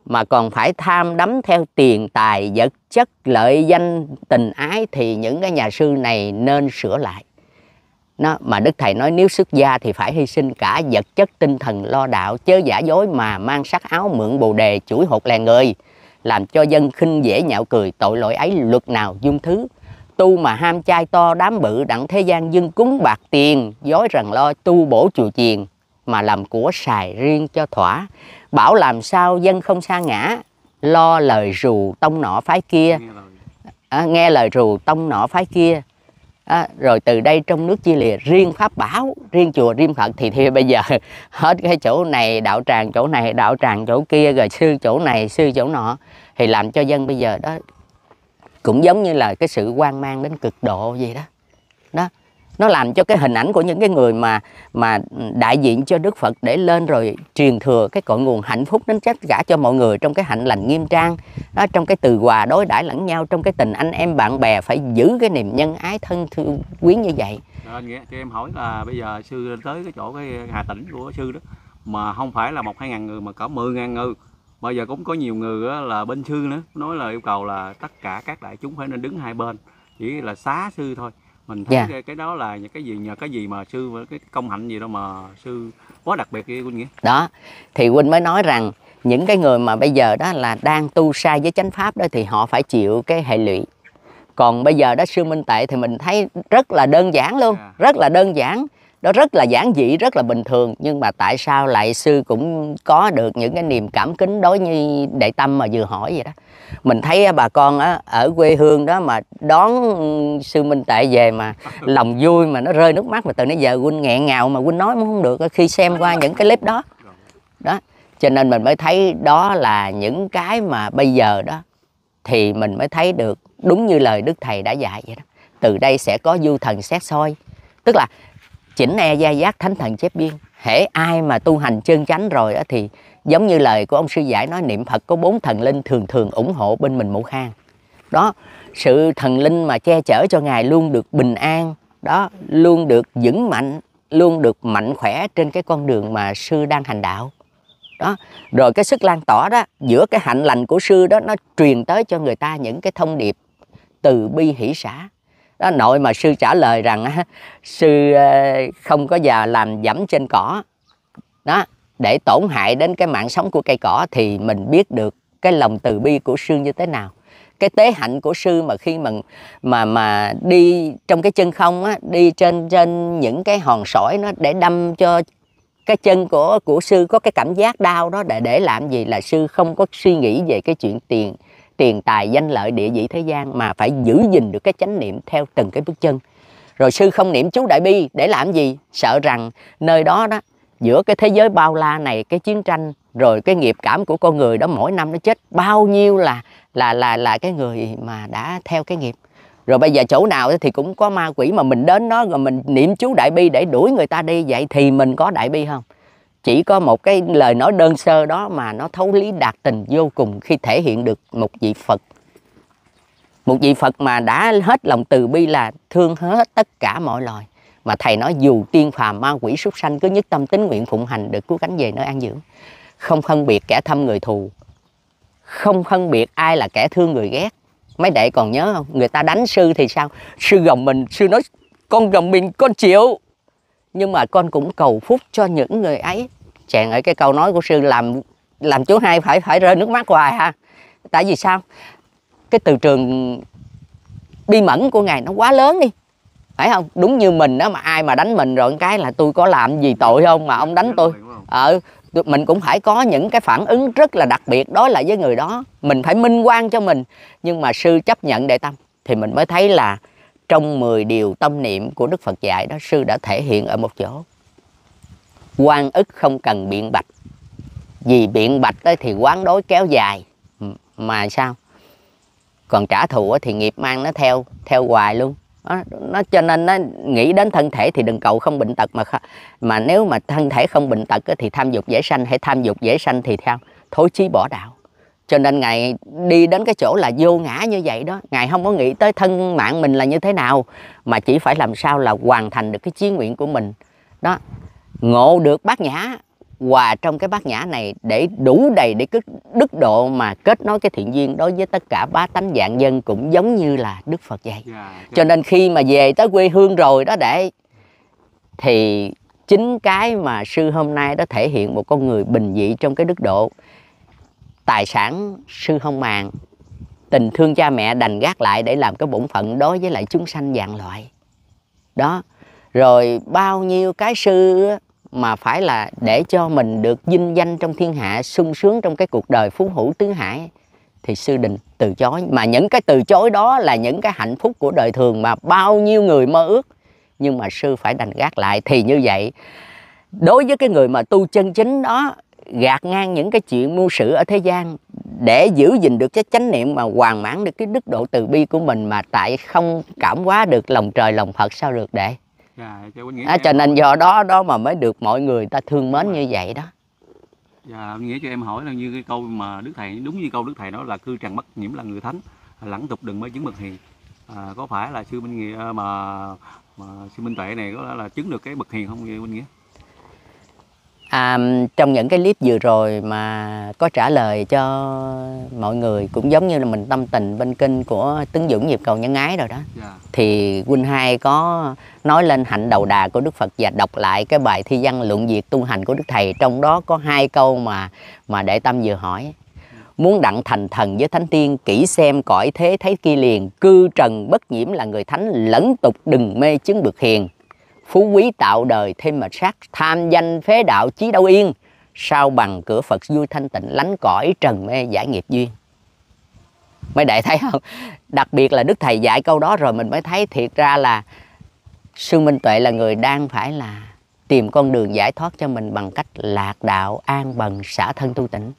mà còn phải tham đắm theo tiền tài vật chất lợi danh tình ái thì những cái nhà sư này nên sửa lại nó mà đức thầy nói nếu xuất gia thì phải hy sinh cả vật chất tinh thần lo đạo chớ giả dối mà mang sắc áo mượn bồ đề chuỗi hột lè người làm cho dân khinh dễ nhạo cười tội lỗi ấy luật nào dung thứ tu mà ham chai to đám bự đặng thế gian dưng cúng bạc tiền dối rằng lo tu bổ chùa chiền mà làm của xài riêng cho thỏa bảo làm sao dân không xa ngã lo lời rù tông nọ phái kia à, nghe lời rù tông nọ phái kia đó, rồi từ đây trong nước chia lìa riêng pháp bảo riêng chùa riêng phật thì thì bây giờ hết cái chỗ này đạo tràng chỗ này đạo tràng chỗ kia rồi sư chỗ này sư chỗ nọ thì làm cho dân bây giờ đó cũng giống như là cái sự quan mang đến cực độ gì đó nó làm cho cái hình ảnh của những cái người mà mà đại diện cho Đức Phật để lên rồi truyền thừa cái cội nguồn hạnh phúc đến tất cả cho mọi người trong cái hạnh lành nghiêm trang đó trong cái từ hòa đối đãi lẫn nhau trong cái tình anh em bạn bè phải giữ cái niềm nhân ái thân thương quyến như vậy à, anh nghĩa cho em hỏi là bây giờ sư tới cái chỗ cái Hà Tĩnh của sư đó mà không phải là một hai ngàn người mà cả mười ngàn người bây giờ cũng có nhiều người là bên sư nữa nói là yêu cầu là tất cả các đại chúng phải nên đứng hai bên chỉ là xá sư thôi mình thấy yeah. Dạ. cái đó là những cái gì nhờ cái gì mà sư cái công hạnh gì đó mà sư quá đặc biệt kia huynh nghĩa đó thì huynh mới nói rằng những cái người mà bây giờ đó là đang tu sai với chánh pháp đó thì họ phải chịu cái hệ lụy còn bây giờ đó sư minh tệ thì mình thấy rất là đơn giản luôn yeah. Dạ. rất là đơn giản đó rất là giản dị rất là bình thường nhưng mà tại sao lại sư cũng có được những cái niềm cảm kính đối với đệ tâm mà vừa hỏi vậy đó mình thấy bà con ở quê hương đó mà đón sư minh tệ về mà lòng vui mà nó rơi nước mắt mà từ nãy giờ huynh nghẹn ngào mà huynh nói muốn không được khi xem qua những cái clip đó đó cho nên mình mới thấy đó là những cái mà bây giờ đó thì mình mới thấy được đúng như lời đức thầy đã dạy vậy đó từ đây sẽ có du thần xét soi tức là chỉnh e gia giác thánh thần chép biên hễ ai mà tu hành chân chánh rồi đó thì giống như lời của ông sư giải nói niệm phật có bốn thần linh thường thường ủng hộ bên mình mẫu khang đó sự thần linh mà che chở cho ngài luôn được bình an đó luôn được vững mạnh luôn được mạnh khỏe trên cái con đường mà sư đang hành đạo đó rồi cái sức lan tỏa đó giữa cái hạnh lành của sư đó nó truyền tới cho người ta những cái thông điệp từ bi hỷ xã đó nội mà sư trả lời rằng sư không có già làm dẫm trên cỏ đó để tổn hại đến cái mạng sống của cây cỏ thì mình biết được cái lòng từ bi của sư như thế nào cái tế hạnh của sư mà khi mà mà mà đi trong cái chân không á đi trên trên những cái hòn sỏi nó để đâm cho cái chân của của sư có cái cảm giác đau đó để để làm gì là sư không có suy nghĩ về cái chuyện tiền tiền tài danh lợi địa vị thế gian mà phải giữ gìn được cái chánh niệm theo từng cái bước chân rồi sư không niệm chú đại bi để làm gì sợ rằng nơi đó đó giữa cái thế giới bao la này cái chiến tranh rồi cái nghiệp cảm của con người đó mỗi năm nó chết bao nhiêu là là là là cái người mà đã theo cái nghiệp rồi bây giờ chỗ nào thì cũng có ma quỷ mà mình đến nó rồi mình niệm chú đại bi để đuổi người ta đi vậy thì mình có đại bi không chỉ có một cái lời nói đơn sơ đó mà nó thấu lý đạt tình vô cùng khi thể hiện được một vị phật một vị phật mà đã hết lòng từ bi là thương hết tất cả mọi loài mà thầy nói dù tiên phàm ma quỷ súc sanh cứ nhất tâm tính nguyện phụng hành được cứu cánh về nơi an dưỡng không phân biệt kẻ thâm người thù không phân biệt ai là kẻ thương người ghét mấy đệ còn nhớ không người ta đánh sư thì sao sư gồng mình sư nói con gồng mình con chịu nhưng mà con cũng cầu phúc cho những người ấy chàng ở cái câu nói của sư làm làm chú hai phải phải rơi nước mắt hoài ha tại vì sao cái từ trường bi mẫn của ngài nó quá lớn đi phải không đúng như mình đó mà ai mà đánh mình rồi cái là tôi có làm gì tội không mà ông đánh tôi ờ mình cũng phải có những cái phản ứng rất là đặc biệt đối lại với người đó mình phải minh quan cho mình nhưng mà sư chấp nhận đệ tâm thì mình mới thấy là trong 10 điều tâm niệm của Đức Phật dạy đó sư đã thể hiện ở một chỗ quan ức không cần biện bạch vì biện bạch ấy thì quán đối kéo dài mà sao còn trả thù thì nghiệp mang nó theo theo hoài luôn nó cho nên nó nghĩ đến thân thể thì đừng cầu không bệnh tật mà mà nếu mà thân thể không bệnh tật thì tham dục dễ sanh hay tham dục dễ sanh thì theo thối chí bỏ đạo cho nên ngài đi đến cái chỗ là vô ngã như vậy đó ngài không có nghĩ tới thân mạng mình là như thế nào mà chỉ phải làm sao là hoàn thành được cái chí nguyện của mình đó ngộ được bát nhã hòa trong cái bát nhã này để đủ đầy để cứ đức độ mà kết nối cái thiện duyên đối với tất cả bá tánh dạng dân cũng giống như là đức phật vậy dạ, dạ. cho nên khi mà về tới quê hương rồi đó để thì chính cái mà sư hôm nay đã thể hiện một con người bình dị trong cái đức độ tài sản sư không màng tình thương cha mẹ đành gác lại để làm cái bổn phận đối với lại chúng sanh dạng loại đó rồi bao nhiêu cái sư mà phải là để cho mình được vinh danh trong thiên hạ sung sướng trong cái cuộc đời phú hữu tứ hải thì sư đình từ chối mà những cái từ chối đó là những cái hạnh phúc của đời thường mà bao nhiêu người mơ ước nhưng mà sư phải đành gác lại thì như vậy đối với cái người mà tu chân chính đó gạt ngang những cái chuyện mưu sự ở thế gian để giữ gìn được cái chánh niệm mà hoàn mãn được cái đức độ từ bi của mình mà tại không cảm hóa được lòng trời lòng phật sao được đệ Dạ, à, cho nên do đó đó mà mới được mọi người ta thương mến như vậy đó dạ nghĩa cho em hỏi là như cái câu mà đức thầy đúng như câu đức thầy nói là cư trần bất nhiễm là người thánh lãng tục đừng mới chứng bậc hiền à, có phải là sư minh nghĩa à, mà, mà sư minh tuệ này có là, chứng được cái bậc hiền không minh nghĩa à, trong những cái clip vừa rồi mà có trả lời cho mọi người cũng giống như là mình tâm tình bên kênh của tướng dũng nhịp cầu nhân ái rồi đó yeah. Dạ. thì huynh hai có nói lên hạnh đầu đà của đức phật và đọc lại cái bài thi văn luận việc tu hành của đức thầy trong đó có hai câu mà mà đệ tâm vừa hỏi muốn đặng thành thần với thánh tiên kỹ xem cõi thế thấy kia liền cư trần bất nhiễm là người thánh lẫn tục đừng mê chứng bực hiền phú quý tạo đời thêm mà sát tham danh phế đạo chí đâu yên sao bằng cửa phật vui thanh tịnh lánh cõi trần mê giải nghiệp duyên mấy đại thấy không đặc biệt là đức thầy dạy câu đó rồi mình mới thấy thiệt ra là sư minh tuệ là người đang phải là tìm con đường giải thoát cho mình bằng cách lạc đạo an bằng xả thân tu tịnh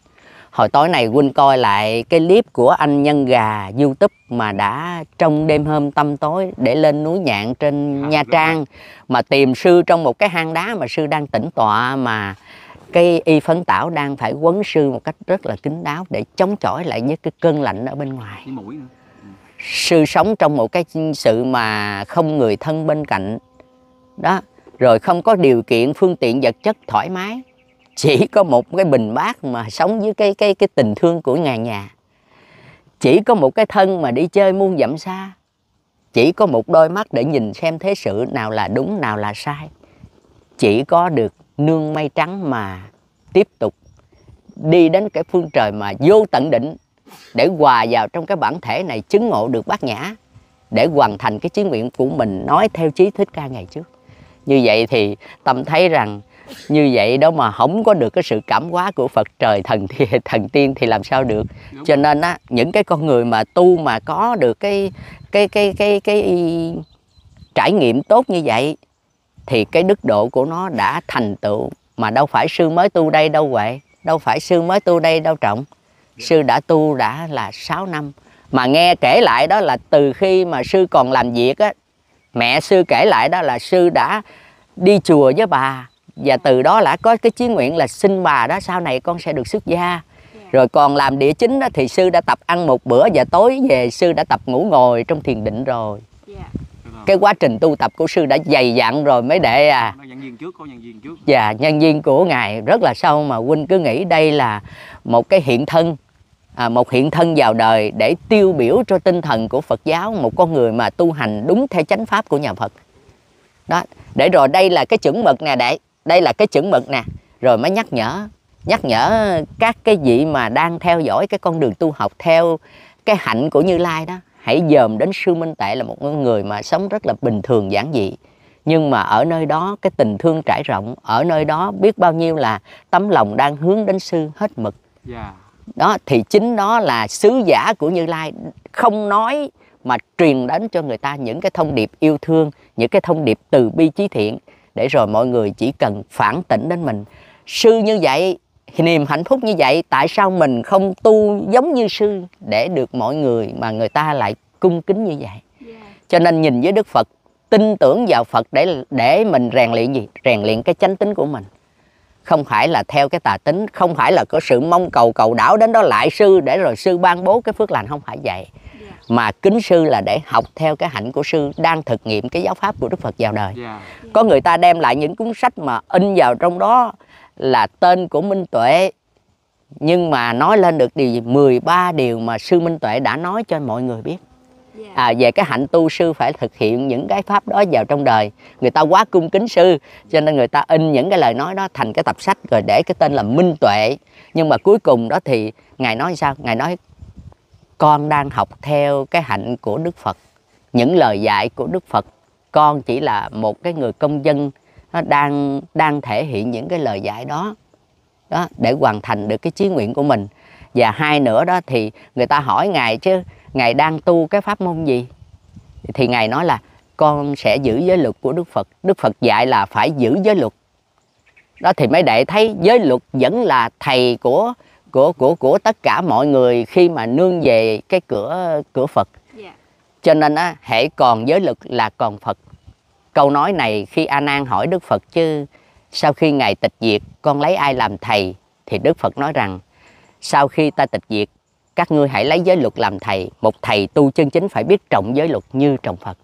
hồi tối này Quynh coi lại cái clip của anh Nhân Gà YouTube mà đã trong đêm hôm tâm tối để lên núi Nhạn trên Nha Trang mà tìm sư trong một cái hang đá mà sư đang tĩnh tọa mà cái y phấn tảo đang phải quấn sư một cách rất là kín đáo để chống chọi lại với cái cơn lạnh ở bên ngoài. Ừ. Sư sống trong một cái sự mà không người thân bên cạnh đó rồi không có điều kiện phương tiện vật chất thoải mái chỉ có một cái bình bát mà sống với cái cái cái tình thương của nhà nhà chỉ có một cái thân mà đi chơi muôn dặm xa chỉ có một đôi mắt để nhìn xem thế sự nào là đúng nào là sai chỉ có được nương mây trắng mà tiếp tục đi đến cái phương trời mà vô tận định để hòa vào trong cái bản thể này chứng ngộ được bát nhã để hoàn thành cái chí nguyện của mình nói theo chí thích ca ngày trước như vậy thì tâm thấy rằng như vậy đó mà không có được cái sự cảm hóa của Phật trời thần thì thần tiên thì làm sao được cho nên á những cái con người mà tu mà có được cái cái cái cái cái, cái trải nghiệm tốt như vậy thì cái đức độ của nó đã thành tựu mà đâu phải sư mới tu đây đâu vậy đâu phải sư mới tu đây đâu trọng dạ. sư đã tu đã là 6 năm mà nghe kể lại đó là từ khi mà sư còn làm việc á mẹ sư kể lại đó là sư đã đi chùa với bà và từ đó là có cái chí nguyện là xin bà đó sau này con sẽ được xuất gia dạ. rồi còn làm địa chính đó thì sư đã tập ăn một bữa và tối về sư đã tập ngủ ngồi trong thiền định rồi dạ. cái quá trình tu tập của sư đã dày dặn rồi mới để à nhân viên trước có nhân viên trước dạ nhân viên của ngài rất là sâu mà huynh cứ nghĩ đây là một cái hiện thân à, một hiện thân vào đời để tiêu biểu cho tinh thần của Phật giáo một con người mà tu hành đúng theo chánh pháp của nhà Phật đó để rồi đây là cái chuẩn mực nè đệ đây là cái chuẩn mực nè rồi mới nhắc nhở nhắc nhở các cái vị mà đang theo dõi cái con đường tu học theo cái hạnh của Như Lai đó hãy dòm đến sư Minh Tệ là một người mà sống rất là bình thường giản dị nhưng mà ở nơi đó cái tình thương trải rộng ở nơi đó biết bao nhiêu là tấm lòng đang hướng đến sư hết mực yeah. Dạ. đó thì chính đó là sứ giả của Như Lai không nói mà truyền đến cho người ta những cái thông điệp yêu thương những cái thông điệp từ bi trí thiện để rồi mọi người chỉ cần phản tỉnh đến mình sư như vậy niềm hạnh phúc như vậy tại sao mình không tu giống như sư để được mọi người mà người ta lại cung kính như vậy dạ. cho nên nhìn với đức phật tin tưởng vào phật để để mình rèn luyện gì rèn luyện cái chánh tính của mình không phải là theo cái tà tính không phải là có sự mong cầu cầu đảo đến đó lại sư để rồi sư ban bố cái phước lành không phải vậy mà kính sư là để học theo cái hạnh của sư đang thực nghiệm cái giáo pháp của đức phật vào đời yeah. Dạ. có người ta đem lại những cuốn sách mà in vào trong đó là tên của minh tuệ nhưng mà nói lên được điều gì 13 điều mà sư minh tuệ đã nói cho mọi người biết dạ. à, về cái hạnh tu sư phải thực hiện những cái pháp đó vào trong đời người ta quá cung kính sư cho nên người ta in những cái lời nói đó thành cái tập sách rồi để cái tên là minh tuệ nhưng mà cuối cùng đó thì ngài nói sao ngài nói con đang học theo cái hạnh của Đức Phật, những lời dạy của Đức Phật. Con chỉ là một cái người công dân nó đang đang thể hiện những cái lời dạy đó đó để hoàn thành được cái chí nguyện của mình và hai nữa đó thì người ta hỏi ngài chứ ngài đang tu cái pháp môn gì thì ngài nói là con sẽ giữ giới luật của đức phật đức phật dạy là phải giữ giới luật đó thì mới đệ thấy giới luật vẫn là thầy của của của của tất cả mọi người khi mà nương về cái cửa cửa Phật. Dạ. Cho nên á hễ còn giới lực là còn Phật. Câu nói này khi A Nan hỏi Đức Phật chứ sau khi ngài tịch diệt con lấy ai làm thầy thì Đức Phật nói rằng sau khi ta tịch diệt các ngươi hãy lấy giới luật làm thầy một thầy tu chân chính phải biết trọng giới luật như trọng phật